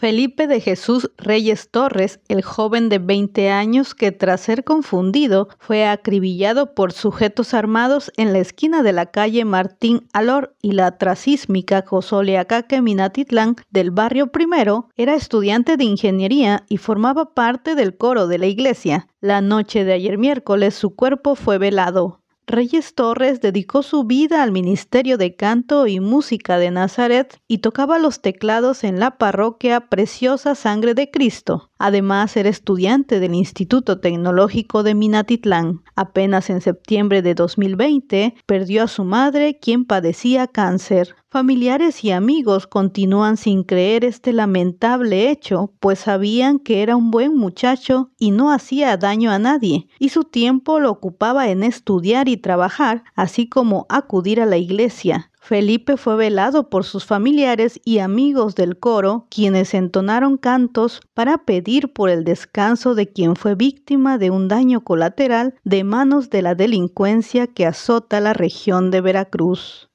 Felipe de Jesús Reyes Torres, el joven de 20 años que tras ser confundido fue acribillado por sujetos armados en la esquina de la calle Martín Alor y la trasísmica Josoleacaque Minatitlán del barrio primero, era estudiante de ingeniería y formaba parte del coro de la iglesia. La noche de ayer miércoles su cuerpo fue velado. Reyes Torres dedicó su vida al ministerio de canto y música de Nazaret y tocaba los teclados en la parroquia Preciosa Sangre de Cristo. Además, era estudiante del Instituto Tecnológico de Minatitlán. Apenas en septiembre de 2020, perdió a su madre, quien padecía cáncer. Familiares y amigos continúan sin creer este lamentable hecho, pues sabían que era un buen muchacho y no hacía daño a nadie, y su tiempo lo ocupaba en estudiar y trabajar, así como acudir a la iglesia. Felipe fue velado por sus familiares y amigos del coro, quienes entonaron cantos para pedir por el descanso de quien fue víctima de un daño colateral de manos de la delincuencia que azota la región de Veracruz.